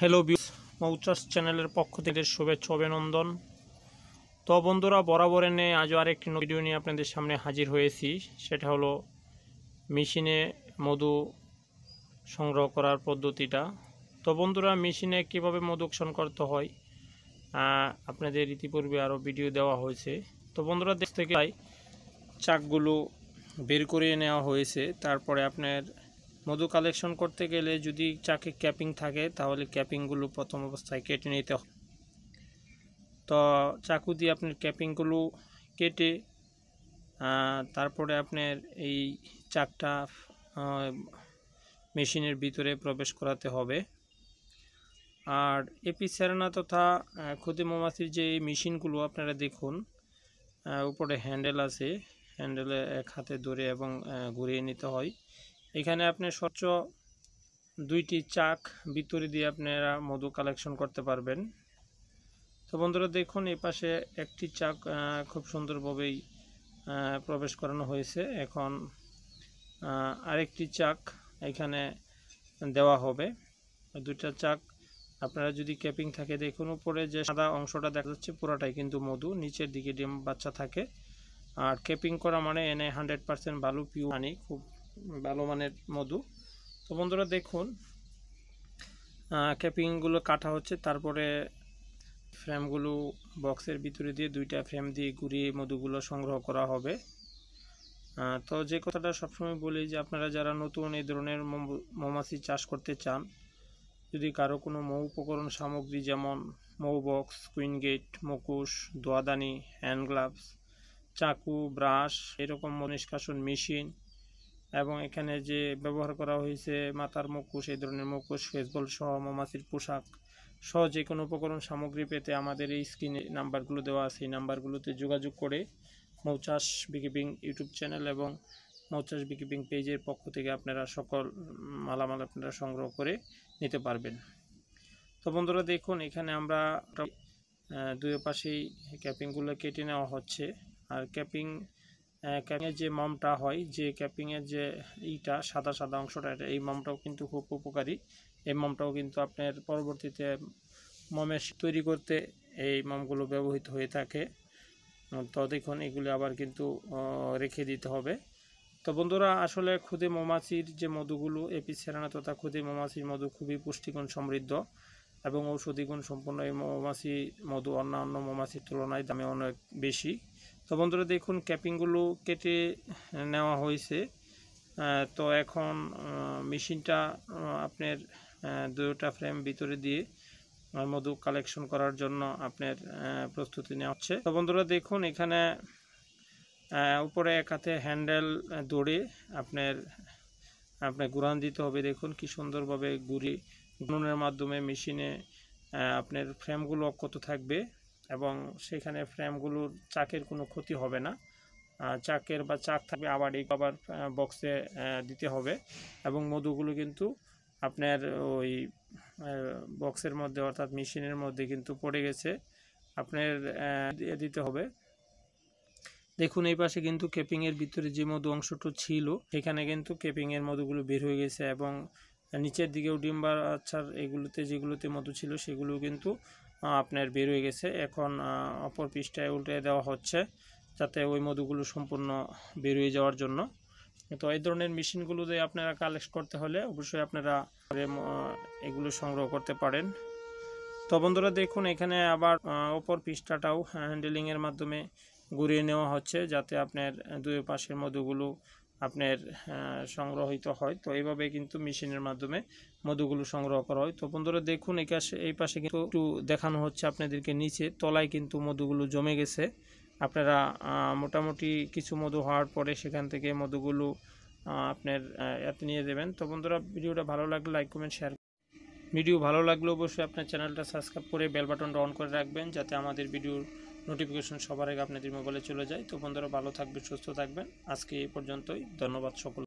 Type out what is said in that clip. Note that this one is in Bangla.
হ্যালো বিউস মৌচাস চ্যানেলের পক্ষ থেকে শুভেচ্ছা অভিনন্দন তো বন্ধুরা বরাবর এনে আজও আরেকটি ভিডিও নিয়ে আপনাদের সামনে হাজির হয়েছি সেটা হলো মেশিনে মধু সংগ্রহ করার পদ্ধতিটা তো বন্ধুরা মেশিনে কিভাবে মধুক্ষণ করতে হয় আপনাদের ইতিপূর্বে আরও ভিডিও দেওয়া হয়েছে তো বন্ধুরা দেখতে চাকগুলো বের করে নেওয়া হয়েছে তারপরে আপনার মধু কালেকশন করতে গেলে যদি চাকে ক্যাপিং থাকে তাহলে ক্যাপিংগুলো প্রথম অবস্থায় কেটে নিতে হবে তো চাকু দিয়ে আপনার ক্যাপিংগুলো কেটে তারপরে আপনার এই চাকটা মেশিনের ভিতরে প্রবেশ করাতে হবে আর এপি সেরানা তথা ক্ষুদে মোমাসির যে মেশিনগুলো আপনারা দেখুন উপরে হ্যান্ডেল আছে হ্যান্ডেলে এক হাতে ধরে এবং ঘুরিয়ে নিতে হয় এখানে আপনি স্বচ্ছ দুইটি চাক ভিতরে দিয়ে আপনারা মধু কালেকশন করতে পারবেন তো বন্ধুরা দেখুন এই পাশে একটি চাক খুব সুন্দরভাবেই প্রবেশ করানো হয়েছে এখন আরেকটি চাক এখানে দেওয়া হবে দুইটা চাক আপনারা যদি ক্যাপিং থাকে দেখুন উপরে যে সাদা অংশটা দেখা যাচ্ছে পুরাটাই কিন্তু মধু নিচের দিকে ডিম বাচ্চা থাকে আর ক্যাপিং করা মানে এনে হান্ড্রেড পারসেন্ট ভালো পিউ আনি খুব ভালো মানের মধু তো বন্ধুরা দেখুন ক্যাপিংগুলো কাটা হচ্ছে তারপরে ফ্রেমগুলো বক্সের ভিতরে দিয়ে দুইটা ফ্রেম দিয়ে ঘুরিয়ে মধুগুলো সংগ্রহ করা হবে তো যে কথাটা সবসময় বলি যে আপনারা যারা নতুন এই ধরনের মৌমাছি চাষ করতে চান যদি কারো কোনো মৌ উপকরণ সামগ্রী যেমন মৌ বক্স কুইন গেট মুকুশ দোয়াদানি হ্যান্ড গ্লাভস চাকু ব্রাশ এরকম মনিষ্কাশন নিষ্কাশন মেশিন এবং এখানে যে ব্যবহার করা হয়েছে মাথার মুখোশ এই ধরনের মুখোশ ফেসবল সহ মৌমাছির পোশাক সহ যে কোনো উপকরণ সামগ্রী পেতে আমাদের এই স্ক্রিনে নাম্বারগুলো দেওয়া আছে এই নাম্বারগুলোতে যোগাযোগ করে মৌচাষ বিকিপিং ইউটিউব চ্যানেল এবং মৌচাষ বিকিপিং পেজের পক্ষ থেকে আপনারা সকল মালামাল আপনারা সংগ্রহ করে নিতে পারবেন তো বন্ধুরা দেখুন এখানে আমরা দুই পাশেই ক্যাপিংগুলো কেটে নেওয়া হচ্ছে আর ক্যাপিং ক্যাপিংয়ের যে মমটা হয় যে ক্যাপিংয়ের যে ইটা সাদা সাদা অংশটা এটা এই মমটাও কিন্তু খুব উপকারী এই মমটাও কিন্তু আপনার পরবর্তীতে মমের তৈরি করতে এই মমগুলো ব্যবহৃত হয়ে থাকে তো দেখুন এগুলি আবার কিন্তু রেখে দিতে হবে তো বন্ধুরা আসলে খুদে মৌমাছির যে মধুগুলো এপি সেরানা তথা খুদে মৌমাছির মধু খুবই পুষ্টিগুণ সমৃদ্ধ এবং ঔষধিগুণ সম্পন্ন এই মৌমাছি মধু অন্যান্য মৌমাছির তুলনায় দামে অনেক বেশি তো বন্ধুরা দেখুন ক্যাপিংগুলো কেটে নেওয়া হয়েছে তো এখন মেশিনটা আপনার দুটা ফ্রেম ভিতরে দিয়ে মধু কালেকশন করার জন্য আপনার প্রস্তুতি নেওয়া হচ্ছে তো বন্ধুরা দেখুন এখানে উপরে এক হাতে হ্যান্ডেল দৌড়ে আপনার আপনার গুড়ান দিতে হবে দেখুন কি সুন্দরভাবে গুড়ি গুণনের মাধ্যমে মেশিনে আপনার ফ্রেমগুলো অক্ষত থাকবে এবং সেখানে ফ্রেমগুলোর চাকের কোনো ক্ষতি হবে না চাকের বা চাক থাকবে আবার এই আবার বক্সে দিতে হবে এবং মধুগুলো কিন্তু আপনার ওই বক্সের মধ্যে অর্থাৎ মেশিনের মধ্যে কিন্তু পড়ে গেছে আপনার দিতে হবে দেখুন এই পাশে কিন্তু কেপিংয়ের ভিতরে যে মধু অংশটু ছিল সেখানে কিন্তু কেপিংয়ের মধুগুলো বের হয়ে গেছে এবং নিচের দিকেও ডিম্বার আচ্ছার এগুলোতে যেগুলোতে মধু ছিল সেগুলো কিন্তু আপনার বের হয়ে গেছে এখন অপর পৃষ্ঠায় উল্টে দেওয়া হচ্ছে যাতে ওই মধুগুলো সম্পূর্ণ বের হয়ে যাওয়ার জন্য তো এই ধরনের মেশিনগুলো দিয়ে আপনারা কালেক্ট করতে হলে অবশ্যই আপনারা এগুলো সংগ্রহ করতে পারেন তো বন্ধুরা দেখুন এখানে আবার অপর পৃষ্ঠাটাও হ্যান্ডেলিংয়ের মাধ্যমে ঘুরিয়ে নেওয়া হচ্ছে যাতে আপনার দুই পাশের মধুগুলো আপনার সংগ্রহিত হয় তো এইভাবে কিন্তু মেশিনের মাধ্যমে মধুগুলো সংগ্রহ করা হয় তো বন্ধুরা দেখুন এই কাছে এই পাশে কিন্তু একটু দেখানো হচ্ছে আপনাদেরকে নিচে তলায় কিন্তু মধুগুলো জমে গেছে আপনারা মোটামুটি কিছু মধু হওয়ার পরে সেখান থেকে মধুগুলো আপনার এত নিয়ে দেবেন তো বন্ধুরা ভিডিওটা ভালো লাগলে লাইক কমেন্ট শেয়ার ভিডিও ভালো লাগলে অবশ্যই আপনার চ্যানেলটা সাবস্ক্রাইব করে বেল বাটনটা অন করে রাখবেন যাতে আমাদের ভিডিওর নোটিফিকেশন সবার আগে আপনাদের মোবাইলে চলে যায় তো বন্ধুরা ভালো থাকবেন সুস্থ থাকবেন আজকে এই পর্যন্তই ধন্যবাদ সকল